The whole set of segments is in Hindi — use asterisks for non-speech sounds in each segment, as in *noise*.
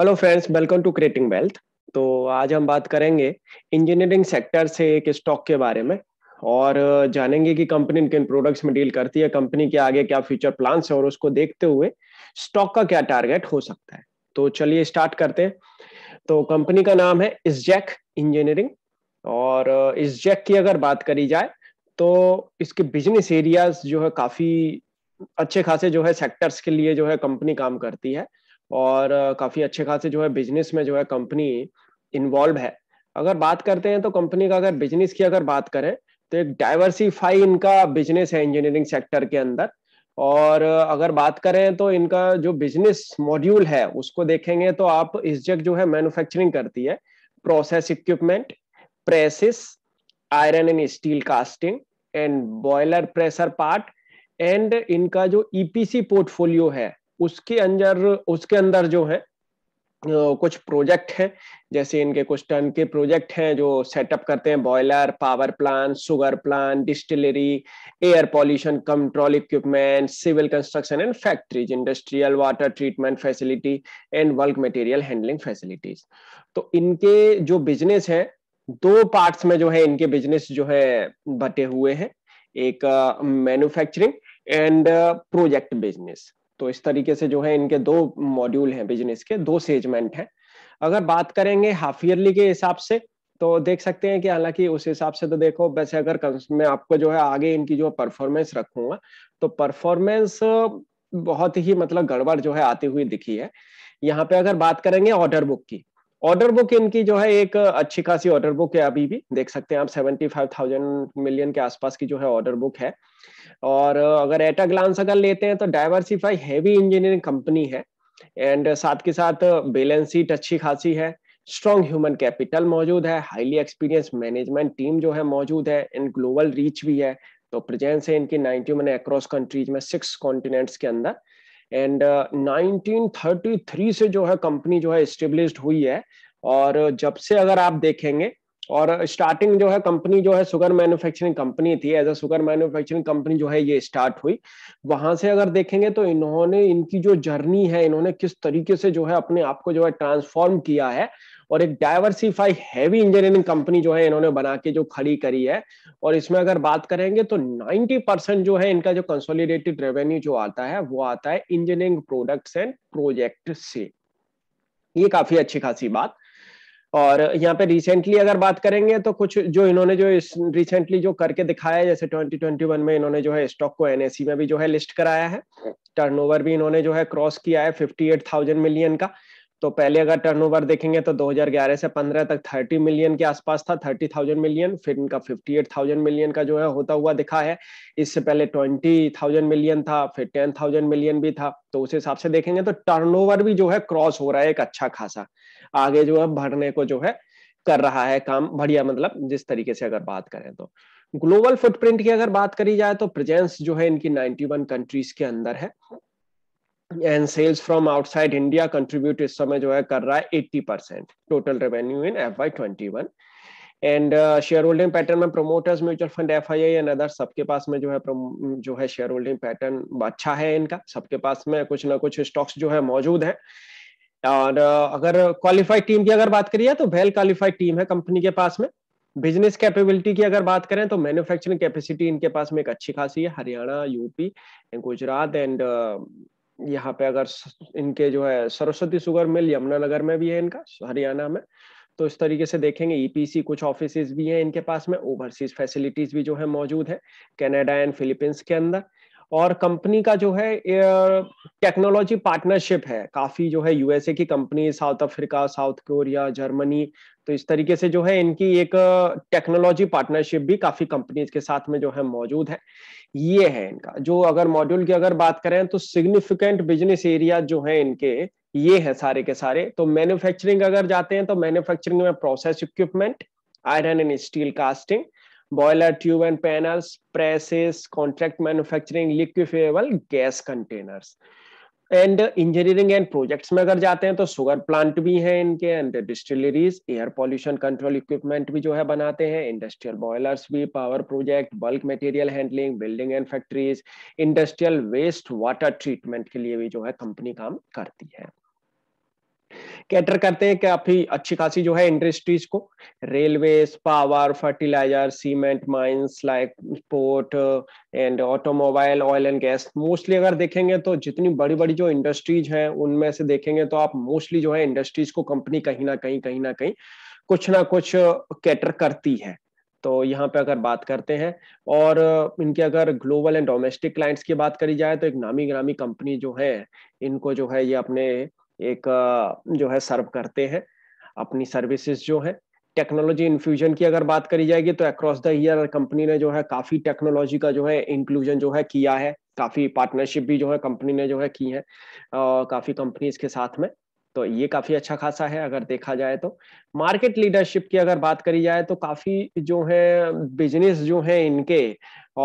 Hello friends welcome to creating wealth तो आज हम बात करेंगे इंजीनियरिंग सेक्टर से एक स्टॉक के बारे में और जानेंगे कि कंपनी किन प्रोडक्ट्स में डील करती है कंपनी के आगे क्या फ्यूचर प्लान्स है और उसको देखते हुए स्टॉक का क्या टारगेट हो सकता है तो चलिए स्टार्ट करते हैं तो कंपनी का नाम है इसजैक इंजीनियरिंग और इसजैक की अगर बात करी जाए तो इसके बिजनेस एरियाज जो है काफी अच्छे खासे जो है सेक्टर्स के लिए जो है कंपनी काम करती है और काफ़ी अच्छे खासे जो है बिजनेस में जो है कंपनी इन्वॉल्व है अगर बात करते हैं तो कंपनी का अगर बिजनेस की अगर बात करें तो एक डाइवर्सिफाई इनका बिजनेस है इंजीनियरिंग सेक्टर के अंदर और अगर बात करें तो इनका जो बिजनेस मॉड्यूल है उसको देखेंगे तो आप इस जग जो है मैन्युफैक्चरिंग करती है process equipment presses iron and steel casting and boiler pressure part and इनका जो ईपीसी e पोर्टफोलियो है उसके अंदर उसके अंदर जो है कुछ प्रोजेक्ट हैं जैसे इनके कुछ टन के प्रोजेक्ट हैं जो सेटअप करते हैं boiler power plant sugar plant distillery air pollution control equipment civil construction and factories industrial water treatment facility and work material handling facilities तो इनके जो बिजनेस है दो पार्ट्स में जो है इनके बिजनेस जो है बटे हुए हैं एक मैन्युफैक्चरिंग एंड प्रोजेक्ट बिजनेस तो इस तरीके से जो है इनके दो मॉड्यूल हैं बिजनेस के दो सेजमेंट हैं अगर बात करेंगे हाफ ईयरली के हिसाब से तो देख सकते हैं कि हालांकि उस हिसाब से तो देखो वैसे अगर मैं आपको जो है आगे इनकी जो परफॉर्मेंस रखूंगा तो परफॉर्मेंस बहुत ही मतलब गड़बड़ जो है आती हुई दिखी है यहाँ पे अगर बात करेंगे ऑर्डर बुक की ऑर्डर बुक इनकी जो है एक अच्छी खासी ऑर्डर बुक है अभी भी देख सकते हैं आप सेवेंटी फाइव थाउजेंड मिलियन के आसपास की जो है ऑर्डर बुक है और अगर एटा ग्लांस अगर लेते हैं तो डाइवर्सिफाई हैवी इंजीनियरिंग कंपनी है एंड साथ के साथ बैलेंस शीट अच्छी खासी है स्ट्रॉन्ग ह्यूमन कैपिटल मौजूद है हाईली एक्सपीरियंस मैनेजमेंट टीम जो है मौजूद है एंड ग्लोबल रीच भी है तो प्रेजेंस है इनकी नाइनटी मैंने अक्रॉस कंट्रीज में सिक्स कॉन्टिनेंट्स के अंदर एंड uh, 1933 से जो है कंपनी जो है स्टेब्लिश हुई है और जब से अगर आप देखेंगे और स्टार्टिंग जो है कंपनी जो है सुगर मैन्युफैक्चरिंग कंपनी थी as a sugar manufacturing company जो है ये स्टार्ट हुई वहां से अगर देखेंगे तो इन्होंने इनकी जो जर्नी है इन्होंने किस तरीके से जो है अपने आप को जो है ट्रांसफॉर्म किया है और एक डायवर्सिफाई हैवी इंजीनियरिंग कंपनी जो है इन्होंने बना के जो खड़ी करी है और इसमें अगर बात करेंगे तो 90 परसेंट जो है इनका जो कंसोलिडेटेड रेवेन्यू जो आता है वो आता है इंजीनियरिंग प्रोडक्ट्स एंड प्रोजेक्ट से ये काफी अच्छी खासी बात और यहाँ पे रिसेंटली अगर बात करेंगे तो कुछ जो इन्होंने जो रिसेंटली जो करके दिखाया जैसे 2021 में इन्होंने जो है स्टॉक को एनएससी में भी जो है लिस्ट कराया है टर्नओवर भी इन्होंने जो है क्रॉस किया है 58,000 मिलियन का तो पहले अगर टर्नओवर देखेंगे तो 2011 से 15 तक 30 मिलियन के आसपास था 30,000 मिलियन फिर इनका 58,000 मिलियन का जो है होता हुआ दिखा है इससे पहले 20,000 मिलियन था फिर 10,000 मिलियन भी था तो उस हिसाब से देखेंगे तो टर्नओवर भी जो है क्रॉस हो रहा है एक अच्छा खासा आगे जो है बढ़ने को जो है कर रहा है काम बढ़िया मतलब जिस तरीके से अगर बात करें तो ग्लोबल फुटप्रिंट की अगर बात करी जाए तो प्रेजेंस जो है इनकी 91 कंट्रीज के अंदर है and sales from outside India contribute इस समय जो है कर रहा है eighty percent total revenue in F Y twenty one and share holding pattern में promoters mutual fund F I I and other सबके पास में जो है जो है शेयर होल्डिंग पैटर्न अच्छा है इनका सबके पास में कुछ ना कुछ स्टॉक्स जो है मौजूद है और uh, अगर क्वालिफाइड टीम की अगर बात करिए तो वेल क्वालिफाइड टीम है कंपनी के पास में बिजनेस कैपेबिलिटी की अगर बात करें तो मैन्युफैक्चरिंग कैपेसिटी इनके पास में एक अच्छी खासी है Haryana UP and Gujarat and यहाँ पे अगर इनके जो है सरस्वती सुगर मिल यमुनानगर में भी है इनका हरियाणा में तो इस तरीके से देखेंगे ईपीसी e कुछ ऑफिस भी हैं इनके पास में ओवरसीज फैसिलिटीज भी जो है मौजूद है कैनेडा एंड फिलीपींस के अंदर और कंपनी का जो है टेक्नोलॉजी पार्टनरशिप है काफी जो है यूएसए की company South Africa South Korea Germany तो इस तरीके से जो है इनकी एक टेक्नोलॉजी पार्टनरशिप भी काफी कंपनीज के साथ में जो है मौजूद है ये है इनका जो अगर मॉड्यूल की अगर बात करें तो सिग्निफिकेंट बिजनेस एरिया जो है इनके ये है सारे के सारे तो मैन्युफैक्चरिंग अगर जाते हैं तो मैन्युफैक्चरिंग में process equipment iron and steel casting boiler tube and panels, presses, contract manufacturing, liquefiable gas containers. And engineering and projects में अगर जाते हैं तो शुगर प्लांट भी हैं इनके and distilleries air pollution control equipment भी जो है बनाते हैं इंडस्ट्रियल बॉयलर्स भी power project bulk material handling building and factories industrial waste water treatment के लिए भी जो है कंपनी काम करती है कैटर करते हैं काफी अच्छी खासी जो है इंडस्ट्रीज को railway power fertiliser cement mines like port and automobile oil and gas mostly अगर देखेंगे तो जितनी बड़ी बड़ी जो इंडस्ट्रीज हैं उनमें से देखेंगे तो आप मोस्टली जो है इंडस्ट्रीज को कंपनी कहीं ना कहीं कहीं ना कहीं कुछ ना कुछ कैटर uh, करती है तो यहाँ पे अगर बात करते हैं और uh, इनके अगर ग्लोबल एंड डोमेस्टिक क्लाइंट्स की बात करी जाए तो एक नामी ग्रामी कंपनी जो है इनको जो है ये अपने एक जो है सर्व करते हैं अपनी सर्विसेज जो है टेक्नोलॉजी इन्फ्यूजन की अगर बात करी जाएगी तो अक्रॉस द ईयर कंपनी ने जो है काफी टेक्नोलॉजी का जो है इंक्लूजन जो है किया है काफी पार्टनरशिप भी जो है कंपनी ने जो है की है काफी कंपनीज के साथ में तो ये काफी अच्छा खासा है अगर देखा जाए तो मार्केट लीडरशिप की अगर बात करी जाए तो काफी जो है बिजनेस जो है इनके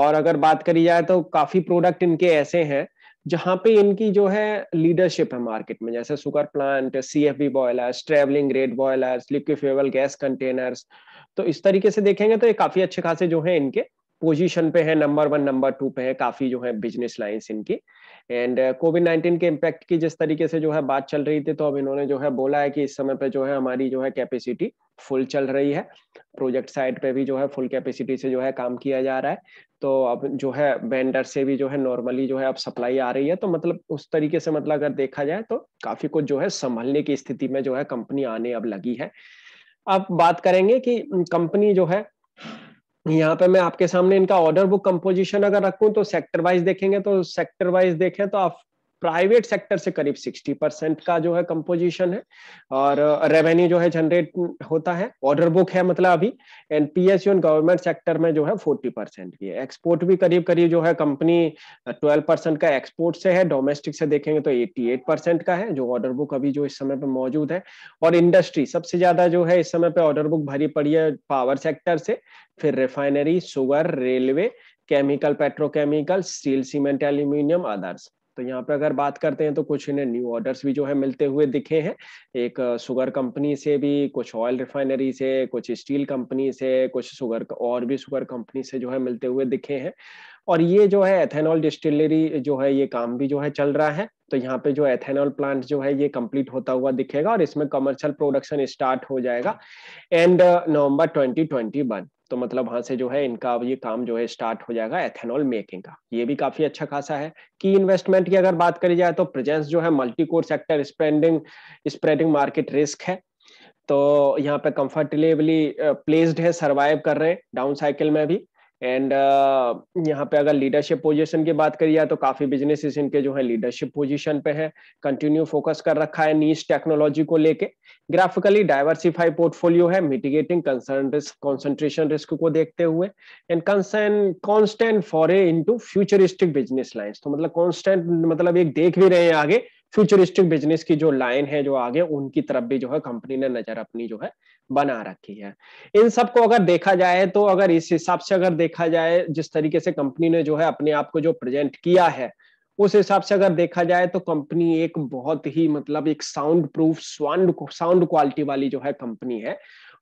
और अगर बात करी जाए तो काफी प्रोडक्ट इनके ऐसे हैं जहाँ पे इनकी जो है लीडरशिप है मार्केट में जैसे sugar plant C F B boilers travelling grate boilers liquefiable gas containers तो इस तरीके से देखेंगे तो ये काफी अच्छे खासे जो है इनके पोजीशन पे है नंबर वन नंबर टू पे है काफी जो है बिजनेस लाइंस इनकी एंड कोविड नाइन्टीन के इम्पैक्ट की जिस तरीके से जो है बात चल रही थी तो अब इन्होंने जो है बोला है कि इस समय पे जो है हमारी जो है कैपेसिटी फुल चल रही है प्रोजेक्ट साइड पे भी जो है फुल कैपेसिटी से जो है काम किया जा रहा है तो अब जो है वेंडर से भी जो है नॉर्मली जो है अब सप्लाई आ रही है तो मतलब उस तरीके से मतलब अगर देखा जाए तो काफी कुछ जो है संभलने की स्थिति में जो है कंपनी आने अब लगी है अब बात करेंगे कि कंपनी जो है यहाँ पे मैं आपके सामने इनका ऑर्डर बुक कंपोजिशन अगर रखूं तो सेक्टर वाइज देखेंगे तो सेक्टर वाइज देखें तो आप प्राइवेट सेक्टर से करीब 60 परसेंट का जो है कंपोजिशन है और रेवेन्यू जो है जनरेट होता है ऑर्डर बुक है मतलब अभी एंड पीएसयू गवर्नमेंट सेक्टर में जो है 40 परसेंट की है एक्सपोर्ट भी करीब करीब जो है कंपनी 12 परसेंट का एक्सपोर्ट से है डोमेस्टिक से देखेंगे तो 88 परसेंट का है जो ऑर्डर बुक अभी जो इस समय पर मौजूद है और इंडस्ट्री सबसे ज्यादा जो है इस समय पर ऑर्डर बुक भरी पड़ी है पावर सेक्टर से फिर refinery sugar railway chemical petrochemical steel cement aluminium others तो यहाँ पे अगर बात करते हैं तो कुछ इन्हें न्यू ऑर्डर्स भी जो है मिलते हुए दिखे हैं एक शुगर कंपनी से भी कुछ ऑयल रिफाइनरी से कुछ स्टील कंपनी से कुछ शुगर और भी शुगर कंपनी से जो है मिलते हुए दिखे हैं और ये जो है एथेनॉल डिस्टिलरी जो है ये काम भी जो है चल रहा है तो यहाँ पे जो एथेनॉल प्लांट जो है ये कंप्लीट होता हुआ दिखेगा और इसमें कमर्शियल प्रोडक्शन स्टार्ट हो जाएगा एंड नवंबर 2021 तो मतलब वहां से जो है इनका अब ये काम जो है स्टार्ट हो जाएगा एथेनॉल मेकिंग का ये भी काफी अच्छा खासा है की इन्वेस्टमेंट की अगर बात करी जाए तो प्रेजेंस जो है multi core sector spreading spreading market risk है तो यहाँ पे कंफर्टेबली प्लेस्ड uh, है सरवाइव कर रहे हैं डाउन साइकिल में भी एंड uh, यहाँ पे अगर लीडरशिप पोजीशन की बात करी जाए तो काफी बिजनेसेस इनके जो है लीडरशिप पोजीशन पे है कंटिन्यू फोकस कर रखा है नीच टेक्नोलॉजी को लेके ग्राफिकली डाइवर्सिफाई पोर्टफोलियो है mitigating concern risk concentration risk को देखते हुए and concern constant for foray to futuristic business lines तो मतलब कॉन्स्टेंट मतलब एक देख भी रहे हैं आगे फ्यूचरिस्टिक बिजनेस की जो लाइन है जो आगे उनकी तरफ भी जो है कंपनी ने नजर अपनी जो है बना रखी है इन सब को अगर देखा जाए तो अगर इस हिसाब से अगर देखा जाए जिस तरीके से कंपनी ने जो है अपने आप को जो प्रेजेंट किया है उस हिसाब से अगर देखा जाए तो कंपनी एक बहुत ही मतलब एक sound proof sound sound quality वाली जो है कंपनी है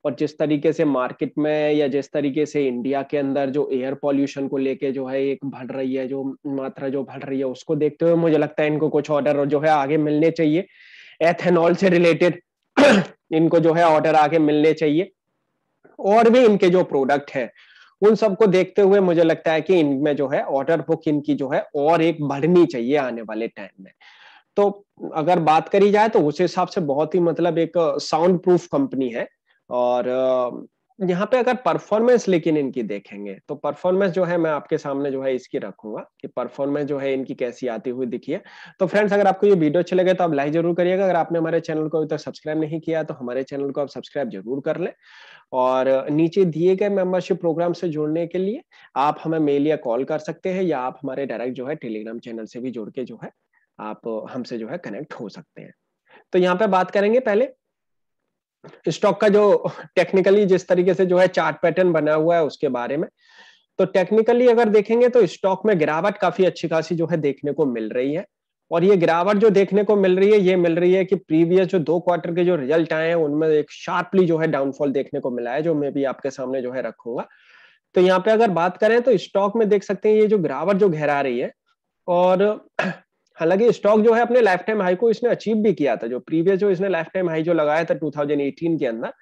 और जिस तरीके से मार्केट में या जिस तरीके से इंडिया के अंदर जो एयर पॉल्यूशन को लेके जो है एक बढ़ रही है जो मात्रा जो बढ़ रही है उसको देखते हुए मुझे लगता है इनको कुछ ऑर्डर जो है आगे मिलने चाहिए एथेनॉल से रिलेटेड *clears throat* इनको जो है ऑर्डर आगे मिलने चाहिए और भी इनके जो प्रोडक्ट है उन सबको देखते हुए मुझे लगता है कि इनमें जो है ऑर्डर बुक इनकी जो है और एक बढ़नी चाहिए आने वाले टाइम में तो अगर बात करी जाए तो उस हिसाब से बहुत ही मतलब एक साउंड प्रूफ कंपनी है और यहाँ पे अगर परफॉर्मेंस लेकिन इनकी देखेंगे तो परफॉर्मेंस जो है मैं आपके सामने जो है इसकी रखूंगा कि परफॉर्मेंस जो है इनकी कैसी आती हुई दिखी है तो फ्रेंड्स अगर आपको ये वीडियो अच्छे लगे तो आप लाइक जरूर करिएगा अगर आपने हमारे चैनल को अभी तक तो सब्सक्राइब नहीं किया तो हमारे चैनल को आप सब्सक्राइब जरूर कर लें और नीचे दिए गए मेंबरशिप प्रोग्राम से जुड़ने के लिए आप हमें मेल या कॉल कर सकते हैं या आप हमारे डायरेक्ट जो है टेलीग्राम चैनल से भी जुड़ के जो है आप हमसे जो है कनेक्ट हो सकते हैं तो यहाँ पे बात करेंगे पहले स्टॉक का जो टेक्निकली जिस तरीके से जो है चार्ट पैटर्न बना हुआ है उसके बारे में तो टेक्निकली अगर देखेंगे तो स्टॉक में गिरावट काफी अच्छी खासी जो है देखने को मिल रही है और ये गिरावट जो देखने को मिल रही है ये मिल रही है कि प्रीवियस जो दो क्वार्टर के जो रिजल्ट आए हैं उनमें एक शार्पली जो है डाउनफॉल देखने को मिला है जो मैं भी आपके सामने जो है रखूंगा तो यहाँ पे अगर बात करें तो स्टॉक में देख सकते हैं ये जो गिरावट जो गहरा रही है और हालांकि स्टॉक जो है अपने लाइफ टाइम हाई को इसने अचीव भी किया था जो प्रीवियस जो इसने लाइफ टाइम हाई जो लगाया था 2018 के अंदर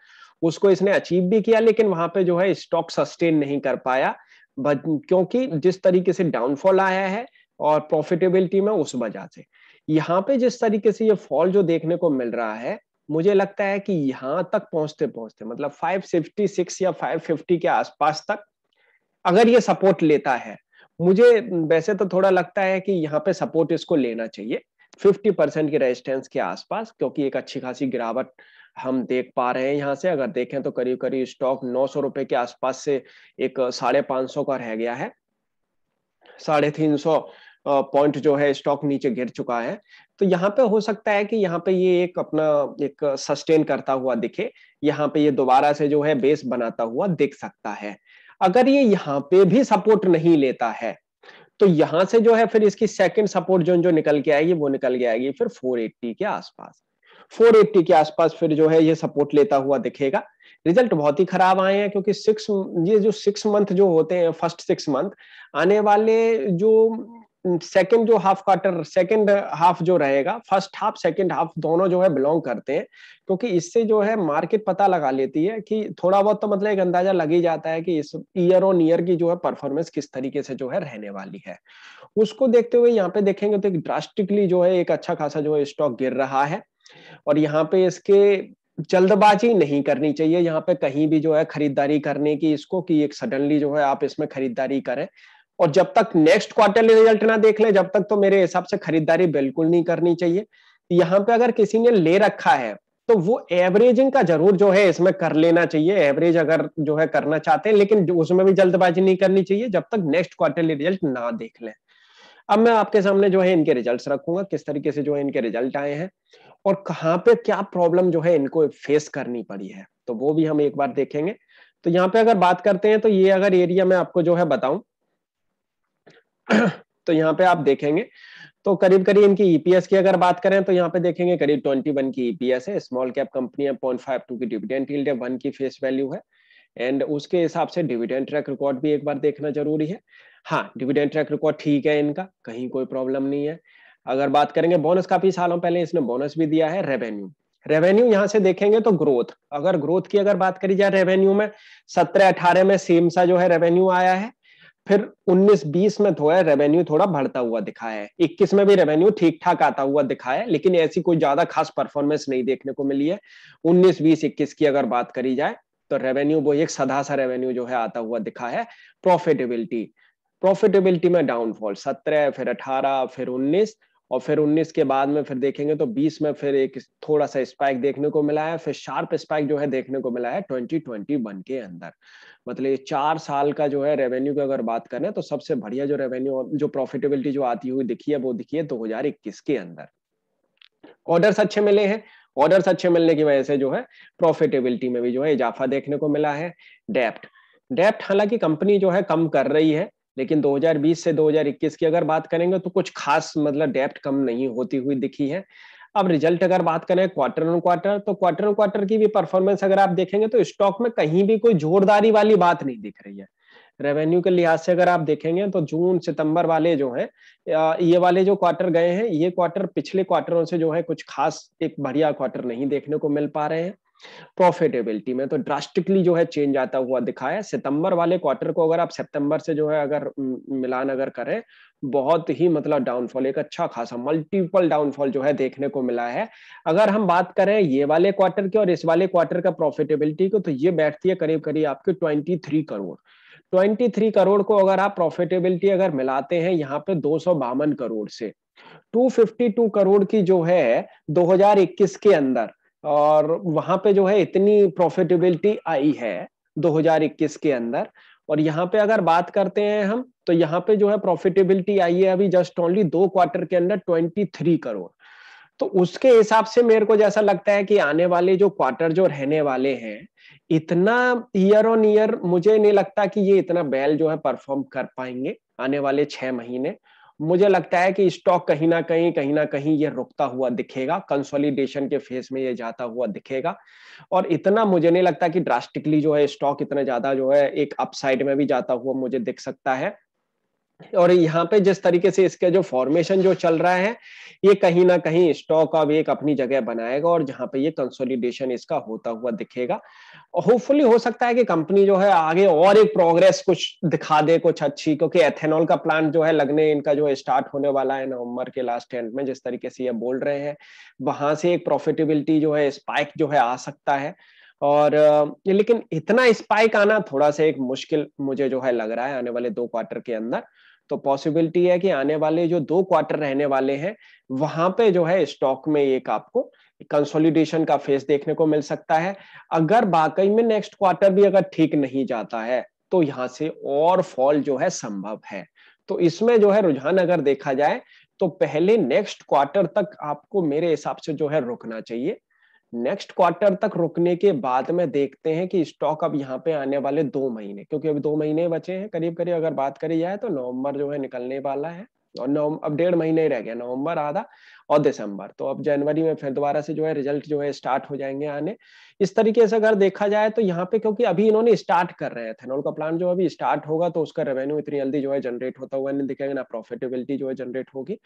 उसको इसने अचीव भी किया लेकिन वहां पे जो है स्टॉक सस्टेन नहीं कर पाया क्योंकि जिस तरीके से डाउनफॉल आया है और प्रॉफिटेबिलिटी में उस वजह से यहाँ पे जिस तरीके से ये फॉल जो देखने को मिल रहा है मुझे लगता है कि यहाँ तक पहुंचते पहुंचते मतलब 556 या 550 के आसपास तक अगर ये सपोर्ट लेता है मुझे वैसे तो थोड़ा लगता है कि यहाँ पे सपोर्ट इसको लेना चाहिए 50 परसेंट की रेजिस्टेंस के आसपास क्योंकि एक अच्छी खासी गिरावट हम देख पा रहे हैं यहाँ से अगर देखें तो करीब करीब स्टॉक नौ सौ रुपए के आसपास से एक साढ़े पांच सौ का रह गया है साढ़े तीन सौ पॉइंट जो है स्टॉक नीचे गिर चुका है तो यहाँ पे हो सकता है कि यहाँ पे ये एक अपना एक सस्टेन करता हुआ दिखे यहाँ पे ये दोबारा से जो है बेस बनाता हुआ दिख सकता है अगर ये यहाँ पे भी सपोर्ट नहीं लेता है तो यहां से जो है फिर इसकी सेकंड सपोर्ट जोन जो निकल के आएगी वो निकल के आएगी फिर 480 के आसपास 480 के आसपास फिर जो है ये सपोर्ट लेता हुआ दिखेगा रिजल्ट बहुत ही खराब आए हैं क्योंकि सिक्स ये जो सिक्स मंथ जो होते हैं फर्स्ट सिक्स मंथ आने वाले जो सेकंड जो हाफ क्वार्टर सेकंड हाफ जो रहेगा फर्स्ट हाफ सेकंड हाफ दोनों जो है बिलोंग करते हैं क्योंकि इससे जो है मार्केट पता लगा लेती है कि थोड़ा बहुत तो मतलब एक अंदाजा लग ही जाता है कि इस ईयर ऑन ईयर की जो है परफॉर्मेंस किस तरीके से जो है रहने वाली है उसको देखते हुए यहाँ पे देखेंगे तो एक ड्रास्टिकली जो है एक अच्छा खासा जो है स्टॉक गिर रहा है और यहाँ पे इसके जल्दबाजी नहीं करनी चाहिए यहाँ पे कहीं भी जो है खरीदारी करने की इसको कि एक सडनली जो है आप इसमें खरीदारी करें और जब तक नेक्स्ट क्वार्टरली रिजल्ट ना देख ले जब तक तो मेरे हिसाब से खरीदारी बिल्कुल नहीं करनी चाहिए यहाँ पे अगर किसी ने ले रखा है तो वो एवरेजिंग का जरूर जो है इसमें कर लेना चाहिए एवरेज अगर जो है करना चाहते हैं लेकिन उसमें भी जल्दबाजी नहीं करनी चाहिए जब तक नेक्स्ट क्वार्टरली रिजल्ट ना देख लें अब मैं आपके सामने जो है इनके रिजल्ट्स रखूंगा किस तरीके से जो है इनके रिजल्ट आए हैं और कहाँ पे क्या प्रॉब्लम जो है इनको फेस करनी पड़ी है तो वो भी हम एक बार देखेंगे तो यहाँ पे अगर बात करते हैं तो ये अगर एरिया में आपको जो है बताऊं तो यहाँ पे आप देखेंगे तो करीब करीब इनकी ईपीएस e की अगर बात करें तो यहाँ पे देखेंगे करीब 21 की ईपीएस e है स्मॉल कैप कंपनी है पॉइंट फाइव टू की डिविडेंट यील्ड है वन की फेस वैल्यू है एंड उसके हिसाब से डिविडेंट ट्रैक रिकॉर्ड भी एक बार देखना जरूरी है हाँ डिविडेंट ट्रैक रिकॉर्ड ठीक है इनका कहीं कोई प्रॉब्लम नहीं है अगर बात करेंगे बोनस काफी सालों पहले इसने बोनस भी दिया है रेवेन्यू रेवेन्यू यहाँ से देखेंगे तो ग्रोथ अगर ग्रोथ की अगर बात करी जाए रेवेन्यू में सत्रह अठारह में सेम सा जो है रेवेन्यू आया है फिर 19-20 में थोड़ा तो रेवेन्यू थोड़ा बढ़ता हुआ दिखा है 21 में भी रेवेन्यू ठीक ठाक आता हुआ दिखा है लेकिन ऐसी कोई ज्यादा खास परफॉर्मेंस नहीं देखने को मिली है 19 20 21 की अगर बात करी जाए तो रेवेन्यू वो एक सदा सा रेवेन्यू जो है आता हुआ दिखा है प्रॉफिटेबिलिटी प्रॉफिटेबिलिटी में डाउनफॉल सत्रह फिर अठारह फिर उन्नीस और फिर 19 के बाद में फिर देखेंगे तो 20 में फिर एक थोड़ा सा स्पाइक देखने को मिला है फिर शार्प स्पाइक जो है देखने को मिला है 2021 के अंदर मतलब ये चार साल का जो है रेवेन्यू की अगर बात करें तो सबसे बढ़िया जो रेवेन्यू और जो प्रॉफिटेबिलिटी जो आती हुई दिखी है वो दिखी है दो के अंदर ऑर्डर्स अच्छे मिले हैं ऑर्डर्स अच्छे मिलने की वजह से जो है प्रॉफिटेबिलिटी में भी जो है इजाफा देखने को मिला है डेप्ट डेप्ट हालांकि कंपनी जो है कम कर रही है लेकिन 2020 से 2021 की अगर बात करेंगे तो कुछ खास मतलब डेप्ट कम नहीं होती हुई दिखी है अब रिजल्ट अगर बात करें क्वार्टर ऑन क्वार्टर तो क्वार्टर ऑन क्वार्टर की भी परफॉर्मेंस अगर आप देखेंगे तो स्टॉक में कहीं भी कोई जोरदारी वाली बात नहीं दिख रही है रेवेन्यू के लिहाज से अगर आप देखेंगे तो जून सितंबर वाले जो हैं ये वाले जो क्वार्टर गए हैं ये क्वार्टर पिछले क्वार्टरों से जो है कुछ खास एक बढ़िया क्वार्टर नहीं देखने को मिल पा रहे हैं प्रॉफिटेबिलिटी में तो ड्रास्टिकली जो है चेंज आता हुआ दिखा है सितंबर वाले क्वार्टर को अगर आप सितंबर से जो है अगर मिलान अगर करें बहुत ही मतलब डाउनफॉल एक अच्छा खासा मल्टीपल डाउनफॉल जो है देखने को मिला है अगर हम बात करें ये वाले क्वार्टर की और इस वाले क्वार्टर का प्रॉफिटेबिलिटी को तो ये बैठती है करीब करीब आपके ट्वेंटी करोड़ 23 करोड़ को अगर आप प्रॉफिटेबिलिटी अगर मिलाते हैं यहाँ पे दो करोड़ से 252 करोड़ की जो है 2021 के अंदर और वहां पे जो है इतनी प्रॉफिटेबिलिटी आई है 2021 के अंदर और यहाँ पे अगर बात करते हैं हम तो यहाँ पे जो है प्रॉफिटेबिलिटी आई है अभी जस्ट ओनली दो क्वार्टर के अंदर 23 करोड़ तो उसके हिसाब से मेरे को जैसा लगता है कि आने वाले जो क्वार्टर जो रहने वाले हैं इतना ईयर ऑन ईयर मुझे नहीं लगता कि ये इतना बैल जो है परफॉर्म कर पाएंगे आने वाले छह महीने मुझे लगता है कि स्टॉक कहीं ना कहीं कहीं ना कहीं ये रुकता हुआ दिखेगा कंसोलिडेशन के फेस में ये जाता हुआ दिखेगा और इतना मुझे नहीं लगता कि ड्रास्टिकली जो है स्टॉक इतना ज्यादा जो है एक अपसाइड में भी जाता हुआ मुझे दिख सकता है और यहाँ पे जिस तरीके से इसके जो फॉर्मेशन जो चल रहा है ये कहीं ना कहीं स्टॉक अब एक अपनी जगह बनाएगा और जहां पे ये कंसोलिडेशन इसका होता हुआ दिखेगा होपफुली हो सकता है कि कंपनी जो है आगे और एक प्रोग्रेस कुछ दिखा दे कुछ अच्छी क्योंकि एथेनॉल का प्लांट जो है लगने इनका जो स्टार्ट होने वाला है नवंबर के लास्ट एंड में जिस तरीके से ये बोल रहे हैं वहां से एक प्रॉफिटेबिलिटी जो है स्पाइक जो है आ सकता है और लेकिन इतना स्पाइक आना थोड़ा सा एक मुश्किल मुझे जो है लग रहा है आने वाले दो क्वार्टर के अंदर तो पॉसिबिलिटी है कि आने वाले जो दो क्वार्टर रहने वाले हैं वहां पे जो है स्टॉक में एक आपको कंसोलिडेशन का फेस देखने को मिल सकता है अगर वाकई में नेक्स्ट क्वार्टर भी अगर ठीक नहीं जाता है तो यहाँ से और फॉल जो है संभव है तो इसमें जो है रुझान अगर देखा जाए तो पहले नेक्स्ट क्वार्टर तक आपको मेरे हिसाब से जो है रुकना चाहिए नेक्स्ट क्वार्टर तक रुकने के बाद में देखते हैं कि स्टॉक अब यहाँ पे आने वाले दो महीने क्योंकि अभी दो महीने बचे हैं करीब करीब अगर बात करी जाए तो नवंबर जो है निकलने वाला है और नवम अब डेढ़ महीने ही रह गया नवंबर आधा और दिसंबर तो अब जनवरी में फिर दोबारा से जो है रिजल्ट जो है स्टार्ट हो जाएंगे आने इस तरीके से अगर देखा जाए तो यहाँ पे क्योंकि अभी इन्होंने स्टार्ट कर रहे हैं एथेनॉल का प्लांट जो अभी स्टार्ट होगा तो उसका रेवेन्यू इतनी जल्दी जो है जनरेट होता हुआ नहीं दिखेगा ना प्रॉफिटेबिलिटी जो है जनरेट होगी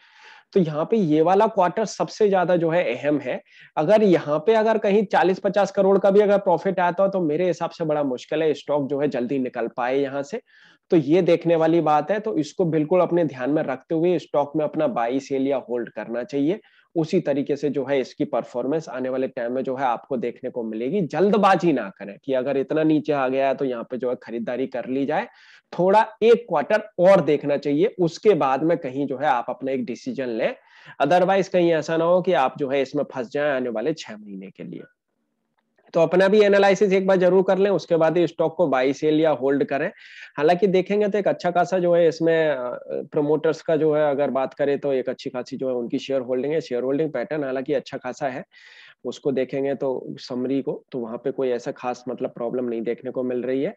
तो यहाँ पे ये वाला क्वार्टर सबसे ज्यादा जो है अहम है अगर यहाँ पे अगर कहीं चालीस पचास करोड़ का भी अगर प्रॉफिट आता हो तो मेरे हिसाब से बड़ा मुश्किल है स्टॉक जो है जल्दी निकल पाए यहाँ से तो ये देखने वाली बात है तो इसको बिल्कुल अपने ध्यान में रखते हुए स्टॉक में अपना बाई सेल या होल्ड करना चाहिए उसी तरीके से जो है इसकी परफॉर्मेंस आने वाले टाइम में जो है आपको देखने को मिलेगी जल्दबाजी ना करें कि अगर इतना नीचे आ गया है तो यहाँ पे जो है खरीदारी कर ली जाए थोड़ा एक क्वार्टर और देखना चाहिए उसके बाद में कहीं जो है आप अपना एक डिसीजन लें अदरवाइज कहीं ऐसा ना हो कि आप जो है इसमें फंस जाए आने वाले छह महीने के लिए तो अपना भी एनालिसिस एक बार जरूर कर लें उसके बाद ही स्टॉक को बाई सेल या होल्ड करें हालांकि देखेंगे तो एक अच्छा खासा जो है इसमें प्रमोटर्स का जो है अगर बात करें तो एक अच्छी खासी जो है उनकी शेयर होल्डिंग है शेयर होल्डिंग पैटर्न हालांकि अच्छा खासा है उसको देखेंगे तो समरी को तो वहां पे कोई ऐसा खास मतलब प्रॉब्लम नहीं देखने को मिल रही है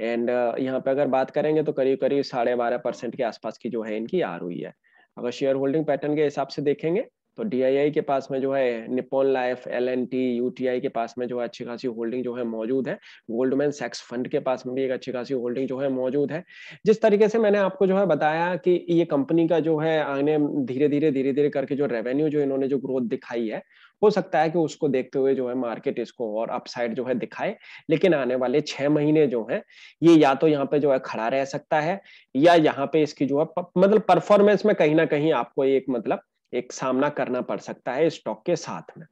एंड यहाँ पे अगर बात करेंगे तो करीब करीब साढ़े बारह परसेंट के आसपास की जो है इनकी आर हुई e है अगर शेयर होल्डिंग पैटर्न के हिसाब से देखेंगे तो डी के पास में जो है Nippon life L N T I के पास में जो है अच्छी खासी होल्डिंग जो है मौजूद है गोल्डमैन सेक्स फंड के पास में भी एक अच्छी खासी होल्डिंग जो है मौजूद है जिस तरीके से मैंने आपको जो है बताया कि ये कंपनी का जो है आने धीरे धीरे धीरे धीरे करके जो रेवेन्यू जो इन्होंने जो ग्रोथ दिखाई है हो सकता है कि उसको देखते हुए जो है मार्केट इसको और अपसाइड जो है दिखाए लेकिन आने वाले छह महीने जो है ये या तो यहाँ पे जो है खड़ा रह सकता है या यहाँ पे इसकी जो है मतलब परफॉर्मेंस में कहीं ना कहीं आपको एक मतलब एक सामना करना पड़ सकता है स्टॉक के साथ में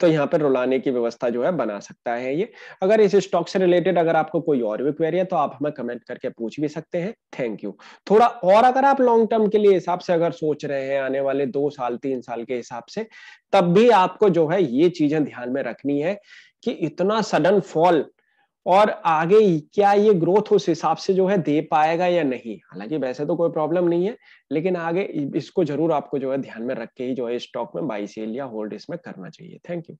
तो यहाँ पर रुलाने की व्यवस्था जो है बना सकता है ये अगर इस स्टॉक से रिलेटेड अगर आपको कोई और भी क्वेरी है तो आप हमें कमेंट करके पूछ भी सकते हैं थैंक यू थोड़ा और अगर आप लॉन्ग टर्म के लिए हिसाब से अगर सोच रहे हैं आने वाले दो साल तीन साल के हिसाब से तब भी आपको जो है ये चीजें ध्यान में रखनी है कि इतना सडन फॉल और आगे क्या ये ग्रोथ उस हिसाब से जो है दे पाएगा या नहीं हालांकि वैसे तो कोई प्रॉब्लम नहीं है लेकिन आगे इसको जरूर आपको जो है ध्यान में रख के ही जो है स्टॉक में बाई सेल या होल्ड इसमें करना चाहिए थैंक यू